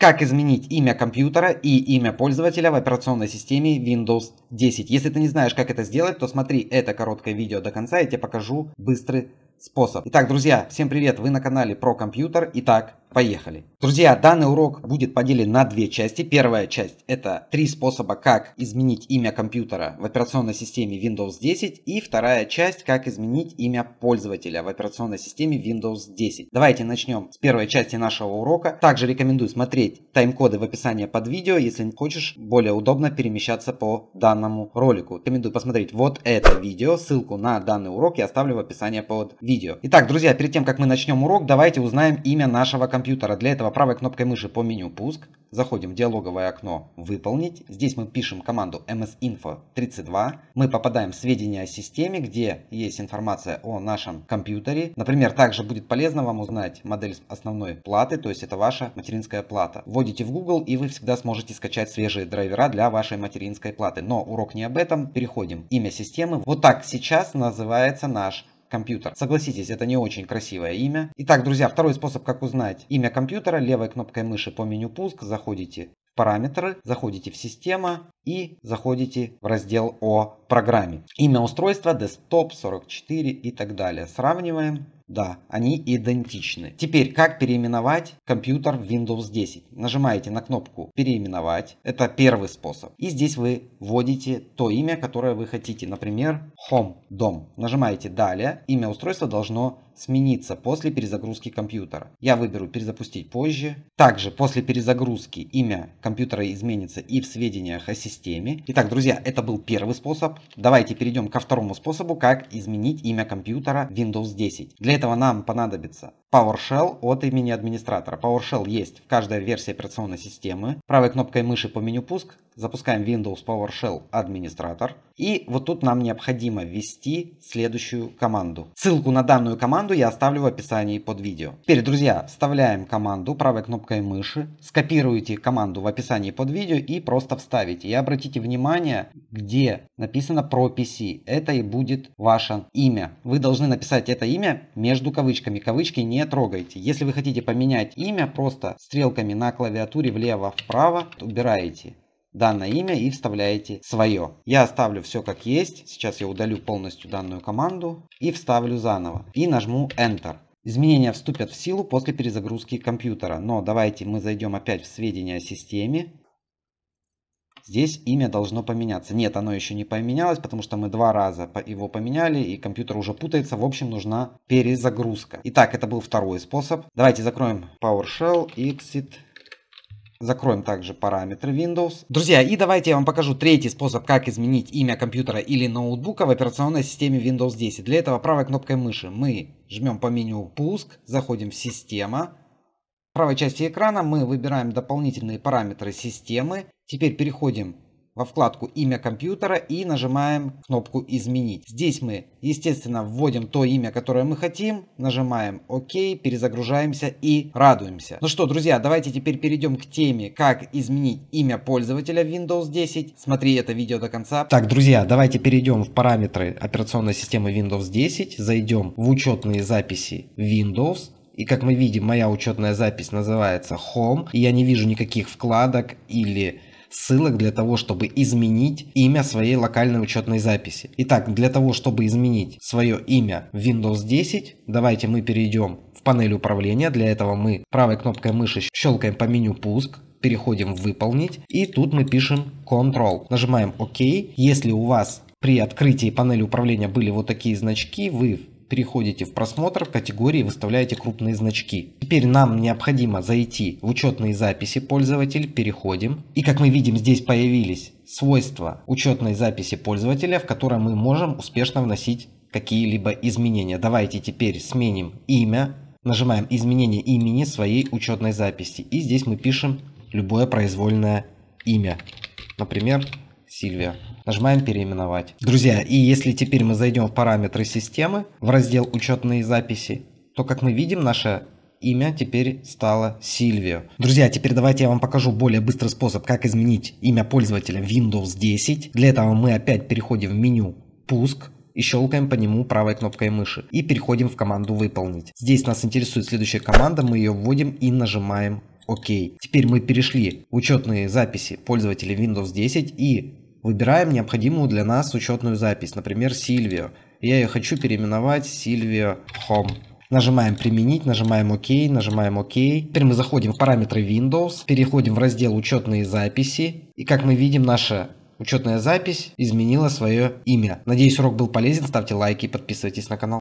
Как изменить имя компьютера и имя пользователя в операционной системе Windows 10. Если ты не знаешь, как это сделать, то смотри это короткое видео до конца, я тебе покажу быстрый способ. Итак, друзья, всем привет, вы на канале про компьютер. Итак, Поехали. Друзья, данный урок будет поделен на две части. Первая часть это три способа, как изменить имя компьютера в операционной системе Windows 10. И вторая часть, как изменить имя пользователя в операционной системе Windows 10. Давайте начнем с первой части нашего урока. Также рекомендую смотреть тайм-коды в описании под видео, если не хочешь более удобно перемещаться по данному ролику. Рекомендую посмотреть вот это видео. Ссылку на данный урок я оставлю в описании под видео. Итак, друзья, перед тем, как мы начнем урок, давайте узнаем имя нашего компьютера компьютера. Для этого правой кнопкой мыши по меню «Пуск». Заходим в диалоговое окно «Выполнить». Здесь мы пишем команду msinfo32. Мы попадаем в сведения о системе, где есть информация о нашем компьютере. Например, также будет полезно вам узнать модель основной платы, то есть это ваша материнская плата. Вводите в Google и вы всегда сможете скачать свежие драйвера для вашей материнской платы. Но урок не об этом. Переходим. Имя системы. Вот так сейчас называется наш компьютер. Согласитесь, это не очень красивое имя. Итак, друзья, второй способ, как узнать имя компьютера. Левой кнопкой мыши по меню пуск заходите в параметры, заходите в система, и заходите в раздел о программе. Имя устройства, десктоп 44 и так далее. Сравниваем. Да, они идентичны. Теперь, как переименовать компьютер в Windows 10? Нажимаете на кнопку «Переименовать». Это первый способ. И здесь вы вводите то имя, которое вы хотите. Например, Home, дом. Нажимаете «Далее». Имя устройства должно смениться после перезагрузки компьютера. Я выберу «Перезапустить позже». Также после перезагрузки имя компьютера изменится и в сведениях о системе. Итак, друзья, это был первый способ. Давайте перейдем ко второму способу, как изменить имя компьютера Windows 10. Для этого нам понадобится PowerShell от имени администратора. PowerShell есть в каждой версии операционной системы. Правой кнопкой мыши по меню «Пуск» запускаем Windows PowerShell администратор. И вот тут нам необходимо ввести следующую команду. Ссылку на данную команду я оставлю в описании под видео. Теперь, друзья, вставляем команду правой кнопкой мыши, скопируйте команду в описании под видео и просто вставите. Я обратите внимание, где написано про PC. Это и будет ваше имя. Вы должны написать это имя между кавычками. Кавычки не трогайте. Если вы хотите поменять имя, просто стрелками на клавиатуре влево-вправо убираете данное имя и вставляете свое. Я оставлю все как есть. Сейчас я удалю полностью данную команду и вставлю заново. И нажму Enter. Изменения вступят в силу после перезагрузки компьютера, но давайте мы зайдем опять в сведения о системе Здесь имя должно поменяться. Нет, оно еще не поменялось, потому что мы два раза его поменяли, и компьютер уже путается. В общем, нужна перезагрузка. Итак, это был второй способ. Давайте закроем PowerShell Exit Закроем также параметры Windows. Друзья, и давайте я вам покажу третий способ, как изменить имя компьютера или ноутбука в операционной системе Windows 10. Для этого правой кнопкой мыши мы жмем по меню «Пуск», заходим в «Система». В правой части экрана мы выбираем дополнительные параметры системы Теперь переходим во вкладку «Имя компьютера» и нажимаем кнопку «Изменить». Здесь мы, естественно, вводим то имя, которое мы хотим, нажимаем «Ок», перезагружаемся и радуемся. Ну что, друзья, давайте теперь перейдем к теме, как изменить имя пользователя в Windows 10. Смотри это видео до конца. Так, друзья, давайте перейдем в параметры операционной системы Windows 10, зайдем в учетные записи Windows, и как мы видим, моя учетная запись называется Home, и я не вижу никаких вкладок или ссылок для того, чтобы изменить имя своей локальной учетной записи. Итак, для того, чтобы изменить свое имя в Windows 10, давайте мы перейдем в панель управления. Для этого мы правой кнопкой мыши щелкаем по меню «Пуск», переходим в «Выполнить» и тут мы пишем «Control». Нажимаем «Ок». Если у вас при открытии панели управления были вот такие значки, вы переходите в просмотр в категории выставляете крупные значки. Теперь нам необходимо зайти в учетные записи пользователь, переходим. И как мы видим здесь появились свойства учетной записи пользователя, в которой мы можем успешно вносить какие-либо изменения. Давайте теперь сменим имя, нажимаем изменение имени своей учетной записи. И здесь мы пишем любое произвольное имя. Например, Сильвия. Нажимаем «Переименовать». Друзья, и если теперь мы зайдем в параметры системы, в раздел «Учетные записи», то, как мы видим, наше имя теперь стало Сильвио. Друзья, теперь давайте я вам покажу более быстрый способ, как изменить имя пользователя Windows 10. Для этого мы опять переходим в меню «Пуск», и щелкаем по нему правой кнопкой мыши. И переходим в команду «Выполнить». Здесь нас интересует следующая команда, мы ее вводим и нажимаем «Ок». Теперь мы перешли в учетные записи пользователей Windows 10 и выбираем необходимую для нас учетную запись, например, Сильвию. Я ее хочу переименовать Сильвию Home. Нажимаем «Применить», нажимаем «Ок», нажимаем «Ок». Теперь мы заходим в параметры Windows, переходим в раздел «Учетные записи». И как мы видим, наша учетная запись изменила свое имя. Надеюсь, урок был полезен. Ставьте лайки и подписывайтесь на канал.